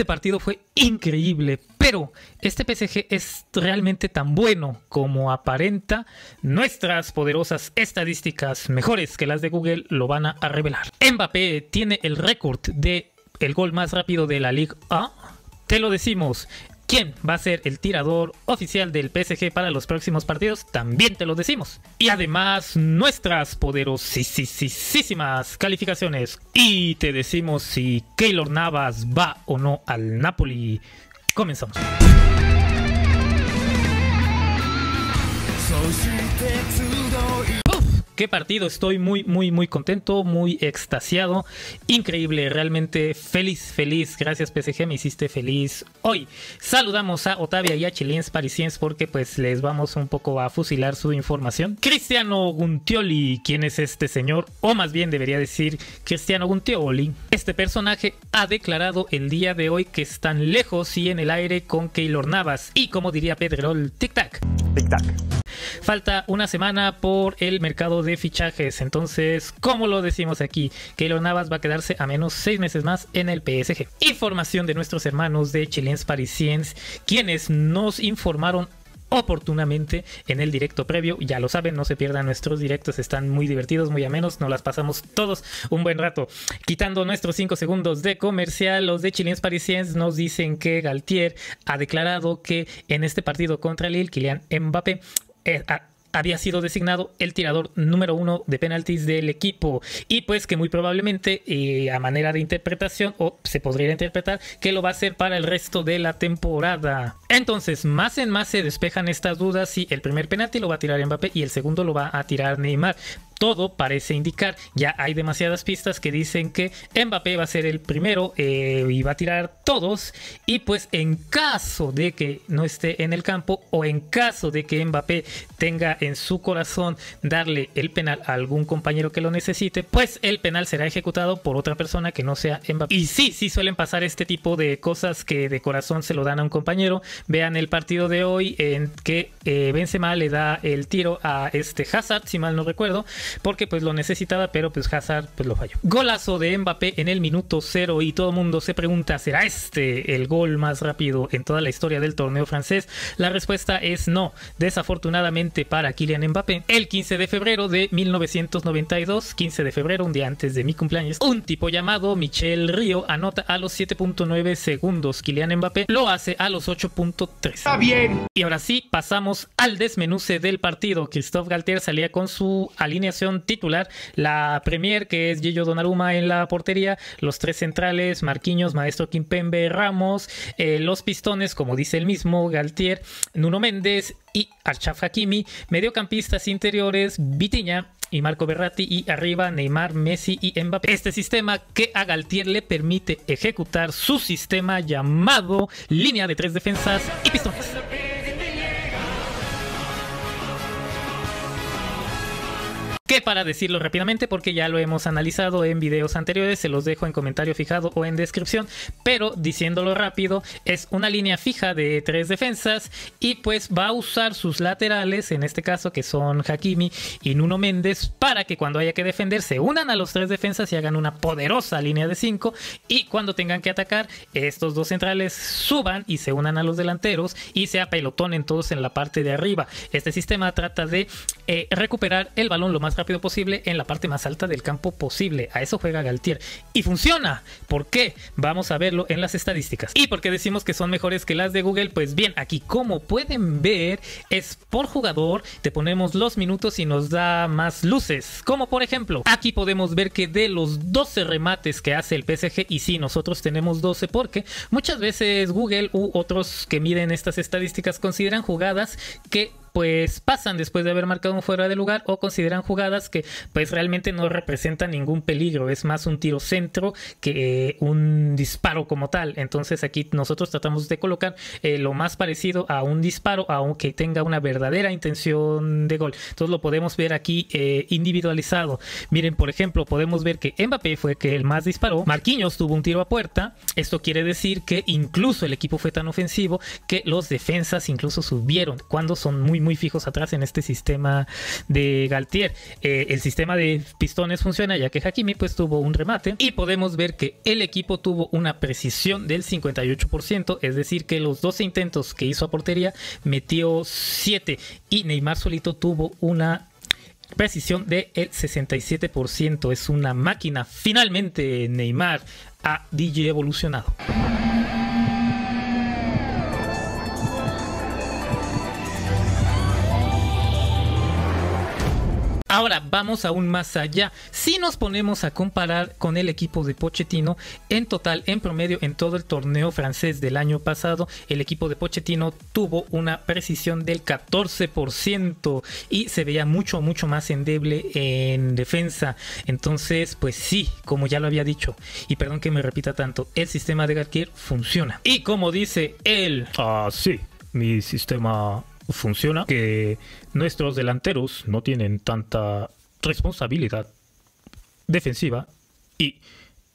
Este partido fue increíble, pero este PSG es realmente tan bueno como aparenta. Nuestras poderosas estadísticas, mejores que las de Google, lo van a revelar. Mbappé tiene el récord de el gol más rápido de la Liga A. Te lo decimos, quién va a ser el tirador oficial del PSG para los próximos partidos, también te lo decimos. Y además nuestras poderosísimas calificaciones. Y te decimos si Keylor Navas va o no al Napoli. Comenzamos qué partido. Estoy muy, muy, muy contento, muy extasiado. Increíble, realmente feliz, feliz. Gracias PSG, me hiciste feliz hoy. Saludamos a Otavia y a Chilens Parisiens porque pues les vamos un poco a fusilar su información. Cristiano Guntioli, ¿quién es este señor? O más bien debería decir Cristiano Guntioli. Este personaje ha declarado el día de hoy que están lejos y en el aire con Keylor Navas. Y como diría Pedro tic-tac. Tic-tac. Falta una semana por el mercado de fichajes. Entonces, como lo decimos aquí, Keylor Navas va a quedarse a menos seis meses más en el PSG. Información de nuestros hermanos de Chilens Parisiens, quienes nos informaron oportunamente en el directo previo. Ya lo saben, no se pierdan nuestros directos, están muy divertidos, muy amenos, nos las pasamos todos un buen rato. Quitando nuestros 5 segundos de comercial, los de Chilens Parisiens nos dicen que Galtier ha declarado que en este partido contra Lille, Kylian Mbappé eh, había sido designado el tirador número uno de penaltis del equipo y pues que muy probablemente eh, a manera de interpretación o se podría interpretar que lo va a hacer para el resto de la temporada entonces más en más se despejan estas dudas si el primer penalti lo va a tirar Mbappé y el segundo lo va a tirar Neymar todo parece indicar, ya hay demasiadas pistas que dicen que Mbappé va a ser el primero eh, y va a tirar todos. Y pues en caso de que no esté en el campo o en caso de que Mbappé tenga en su corazón darle el penal a algún compañero que lo necesite, pues el penal será ejecutado por otra persona que no sea Mbappé. Y sí, sí suelen pasar este tipo de cosas que de corazón se lo dan a un compañero. Vean el partido de hoy en que eh, Benzema le da el tiro a este Hazard, si mal no recuerdo porque pues lo necesitaba, pero pues Hazard pues lo falló. Golazo de Mbappé en el minuto cero y todo el mundo se pregunta, ¿será este el gol más rápido en toda la historia del torneo francés? La respuesta es no, desafortunadamente para Kylian Mbappé. El 15 de febrero de 1992, 15 de febrero, un día antes de mi cumpleaños, un tipo llamado Michel Río anota a los 7.9 segundos. Kylian Mbappé lo hace a los 8.3. Está bien. Y ahora sí, pasamos al desmenuce del partido. Christophe Galtier salía con su alineación titular, la Premier, que es Gillo Donnarumma en la portería, los tres centrales, Marquinhos, Maestro Quimpembe, Ramos, eh, los pistones, como dice el mismo, Galtier, Nuno Méndez y Archaf Hakimi, mediocampistas interiores, Vitiña y Marco Berratti y arriba Neymar, Messi y Mbappé. Este sistema que a Galtier le permite ejecutar su sistema llamado línea de tres defensas y pistones. que para decirlo rápidamente, porque ya lo hemos analizado en videos anteriores, se los dejo en comentario fijado o en descripción, pero diciéndolo rápido, es una línea fija de tres defensas y pues va a usar sus laterales, en este caso que son Hakimi y Nuno Méndez, para que cuando haya que defender se unan a los tres defensas y hagan una poderosa línea de cinco y cuando tengan que atacar, estos dos centrales suban y se unan a los delanteros y se apelotonen todos en la parte de arriba. Este sistema trata de eh, recuperar el balón lo más rápido posible en la parte más alta del campo posible. A eso juega Galtier. Y funciona. ¿Por qué? Vamos a verlo en las estadísticas. ¿Y porque decimos que son mejores que las de Google? Pues bien, aquí como pueden ver es por jugador. Te ponemos los minutos y nos da más luces. Como por ejemplo, aquí podemos ver que de los 12 remates que hace el PSG, y si nosotros tenemos 12 porque muchas veces Google u otros que miden estas estadísticas consideran jugadas que pues pasan después de haber marcado un fuera de lugar o consideran jugadas que pues realmente no representan ningún peligro, es más un tiro centro que eh, un disparo como tal. Entonces aquí nosotros tratamos de colocar eh, lo más parecido a un disparo, aunque tenga una verdadera intención de gol. Entonces lo podemos ver aquí eh, individualizado. Miren, por ejemplo, podemos ver que Mbappé fue que el más disparó, Marquinhos tuvo un tiro a puerta, esto quiere decir que incluso el equipo fue tan ofensivo que los defensas incluso subieron cuando son muy muy, fijos atrás en este sistema de Galtier. Eh, el sistema de pistones funciona ya que Hakimi pues tuvo un remate y podemos ver que el equipo tuvo una precisión del 58%, es decir que los dos intentos que hizo a portería metió 7 y Neymar solito tuvo una precisión del 67%. Es una máquina. Finalmente Neymar ha DJ evolucionado. Ahora vamos aún más allá. Si nos ponemos a comparar con el equipo de Pochettino, en total, en promedio, en todo el torneo francés del año pasado, el equipo de Pochettino tuvo una precisión del 14% y se veía mucho, mucho más endeble en defensa. Entonces, pues sí, como ya lo había dicho, y perdón que me repita tanto, el sistema de Galtier funciona. Y como dice él, así, ah, mi sistema funciona, que nuestros delanteros no tienen tanta responsabilidad defensiva y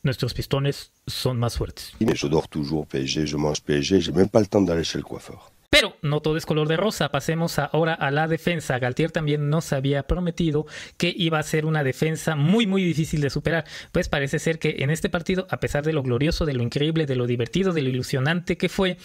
nuestros pistones son más fuertes. PSG, je mange PSG, j'ai même pas le temps d'aller chez le coiffeur. Pero no todo es color de rosa. Pasemos ahora a la defensa. Galtier también nos había prometido que iba a ser una defensa muy, muy difícil de superar. Pues parece ser que en este partido, a pesar de lo glorioso, de lo increíble, de lo divertido, de lo ilusionante que fue,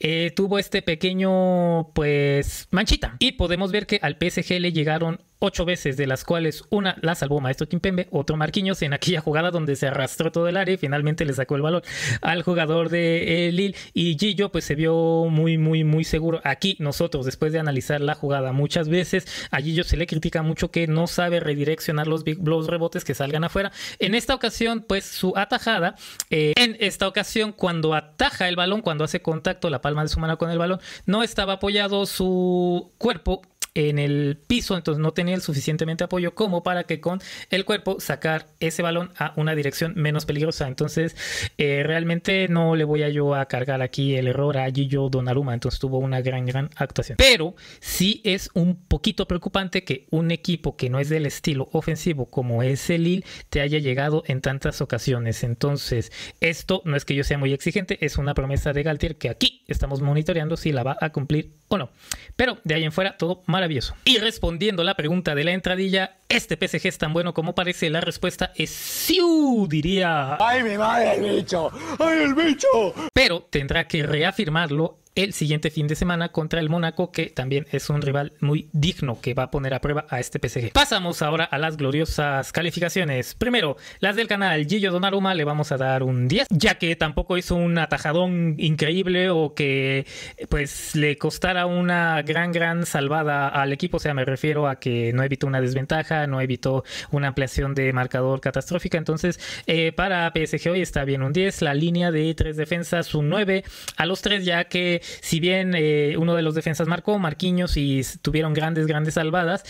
eh, tuvo este pequeño, pues, manchita. Y podemos ver que al PSG le llegaron ocho veces, de las cuales una la salvó Maestro Kimpembe, otro Marquinhos en aquella jugada donde se arrastró todo el área y finalmente le sacó el balón al jugador de eh, Lille. Y Gillo pues se vio muy, muy, muy seguro. Aquí nosotros, después de analizar la jugada muchas veces, a Gillo se le critica mucho que no sabe redireccionar los, big, los rebotes que salgan afuera. En esta ocasión, pues su atajada, eh, en esta ocasión cuando ataja el balón, cuando hace contacto la palma de su mano con el balón, no estaba apoyado su cuerpo en el piso, entonces no tenía el suficientemente apoyo como para que con el cuerpo sacar ese balón a una dirección menos peligrosa. Entonces, eh, realmente no le voy a yo a cargar aquí el error a Gillo Donnarumma, entonces tuvo una gran, gran actuación. Pero sí es un poquito preocupante que un equipo que no es del estilo ofensivo como es el Lille te haya llegado en tantas ocasiones. Entonces, esto no es que yo sea muy exigente, es una promesa de Galtier que aquí estamos monitoreando si la va a cumplir o no. Pero de ahí en fuera, todo mal y respondiendo la pregunta de la entradilla, ¿este PSG es tan bueno como parece? La respuesta es sí, diría... ¡Ay, mi madre, el bicho! ¡Ay, el bicho! Pero tendrá que reafirmarlo el siguiente fin de semana contra el Mónaco, que también es un rival muy digno que va a poner a prueba a este PSG. Pasamos ahora a las gloriosas calificaciones. Primero, las del canal Gillo Donaruma le vamos a dar un 10, ya que tampoco hizo un atajadón increíble o que pues le costara una gran gran salvada al equipo, o sea, me refiero a que no evitó una desventaja, no evitó una ampliación de marcador catastrófica, entonces eh, para PSG hoy está bien un 10, la línea de tres defensas un 9, a los tres ya que si bien eh, uno de los defensas marcó, Marquinhos, y tuvieron grandes, grandes salvadas,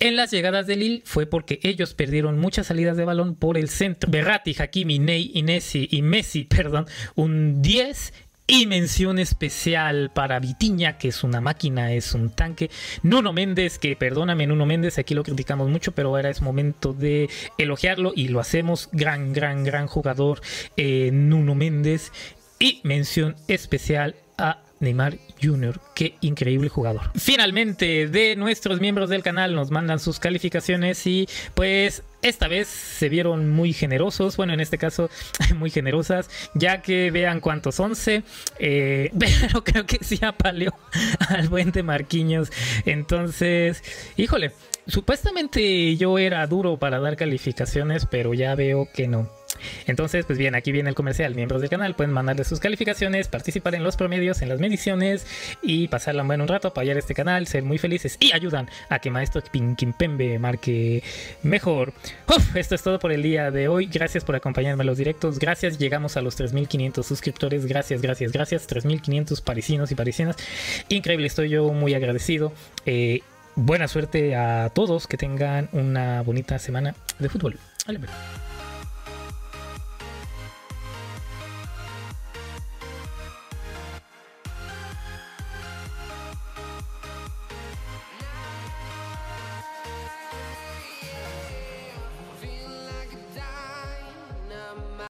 en las llegadas de Lille fue porque ellos perdieron muchas salidas de balón por el centro. Berratti, Hakimi, Ney, Inesi y Messi, perdón, un 10 y mención especial para Vitiña, que es una máquina, es un tanque. Nuno Méndez, que perdóname, Nuno Méndez, aquí lo criticamos mucho, pero ahora es momento de elogiarlo y lo hacemos. Gran, gran, gran jugador, eh, Nuno Méndez. Y mención especial a Neymar Jr. Qué increíble jugador. Finalmente, de nuestros miembros del canal nos mandan sus calificaciones y pues esta vez se vieron muy generosos, bueno, en este caso muy generosas, ya que vean cuántos 11, eh, pero creo que sí apaleó al buen de Marquinhos. Entonces, híjole, supuestamente yo era duro para dar calificaciones, pero ya veo que no. Entonces, pues bien, aquí viene el comercial. Miembros del canal pueden mandarle sus calificaciones, participar en los promedios, en las mediciones y pasarla un buen un rato, apoyar este canal, ser muy felices y ayudan a que Maestro pembe marque mejor. Uf, esto es todo por el día de hoy. Gracias por acompañarme a los directos. Gracias, llegamos a los 3500 suscriptores. Gracias, gracias, gracias. 3500 parisinos y parisinas. Increíble, estoy yo muy agradecido. Eh, buena suerte a todos. Que tengan una bonita semana de fútbol. Pues.